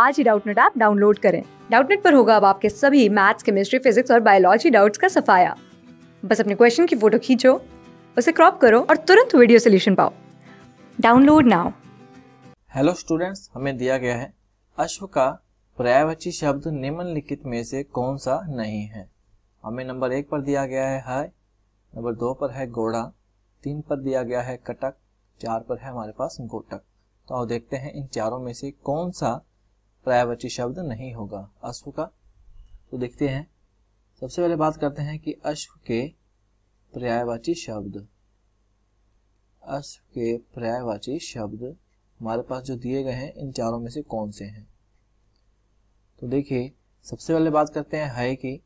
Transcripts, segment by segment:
आज ही Doubtnut app download करें डाउटनेट पर होगा अब आपके सभी मैथ्स केमिस्ट्री फिजिक्स और बायोलॉजी डाउट्स का सफाया बस अपने क्वेश्चन की फोटो खींचो उसे क्रॉप करो और तुरंत वीडियो सोल्यूशन पाओ डाउनलोड नाउ हेलो स्टूडेंट्स हमें दिया गया है अश्व का पर्यायवाची शब्द निम्नलिखित में से कौन सा नहीं है हमें नंबर एक पर दिया गया है हाय नंबर दो पर है घोड़ा तीन पर दिया गया है कटक चार पर है हमारे पास गोटक तो आओ देखते हैं इन चारों में से कौन सा प्रायवची शब्द नहीं होगा अश्व का तो देखते हैं सबसे पहले बात करते हैं कि अश्व के पर्यायवाची शब्द अश्व के पर्यायवाची शब्द हमारे पास जो दिए गए हैं इन चारों में से कौन से हैं तो देखिए सबसे पहले बात करते हैं हय की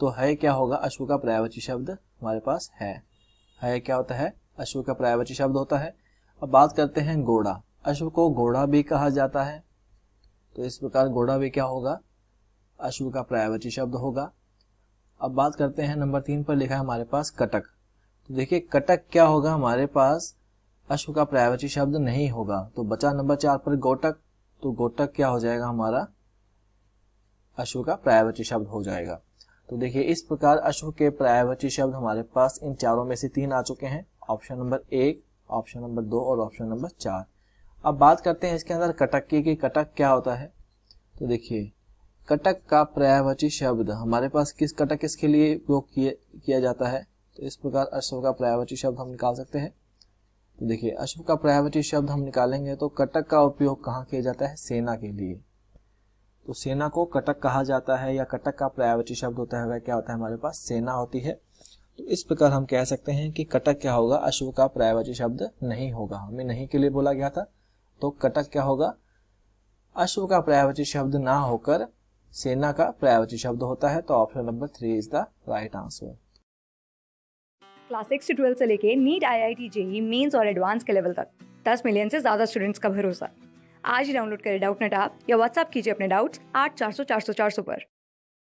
तो हय क्या होगा अश्व का पर्यायवाची शब्द हमारे पास है हय क्या होता है अश्व का पर्यायवाची शब्द होता है अब बात करते हैं घोड़ा अश्व को घोड़ा भी कहा जाता है तो इस प्रकार घोड़ा भी क्या होगा अश्व का प्रायवची शब्द होगा अब बात करते हैं नंबर तीन पर लिखा है हमारे पास कटक तो देखिए कटक क्या होगा हमारे पास अश्व का प्रायवची शब्द नहीं होगा तो बचा नंबर चार पर गोटक तो गोटक क्या हो जाएगा हमारा अश्व का प्रायवची शब्द हो जाएगा तो देखिए इस प्रकार अश्व के प्रायवची शब्द हमारे पास इन चारों में से तीन आ चुके हैं ऑप्शन नंबर एक ऑप्शन नंबर दो और ऑप्शन नंबर चार अब बात करते हैं इसके अंदर कटक की कि कटक क्या होता है तो देखिए कटक का पर्यायवाची शब्द हमारे पास किस कटक किसके लिए उपयोग किया जाता है तो इस प्रकार अश्व का पर्यायवाची शब्द हम निकाल सकते हैं तो देखिए अश्व का पर्यायवाची शब्द हम निकालेंगे तो कटक का उपयोग कहाँ किया जाता है सेना के लिए तो सेना को कटक कहा जाता है या कटक का पर्यायवाची शब्द होता है वह क्या होता है हमारे पास सेना होती है तो इस प्रकार हम कह सकते हैं कि कटक क्या होगा अश्व का पर्यायवाची शब्द नहीं होगा हमें नहीं के लिए बोला गया था तो कटक क्या होगा अश्व का पर्यायवाची शब्द ना होकर सेना का पर्यायवाची शब्द होता है तो option number three is the right answer class six से ट्वेल्थ से लेके NEET I I T JEE Mains और एडवांस के लेवल तक दस मिलियन से ज्यादा स्टूडेंट्स का भरोसा आज ही डाउनलोड करें डाउट नेट आप या व्हाट्सअप कीजिए अपने डाउट्स आठ चार सौ चार सौ चार सौ पर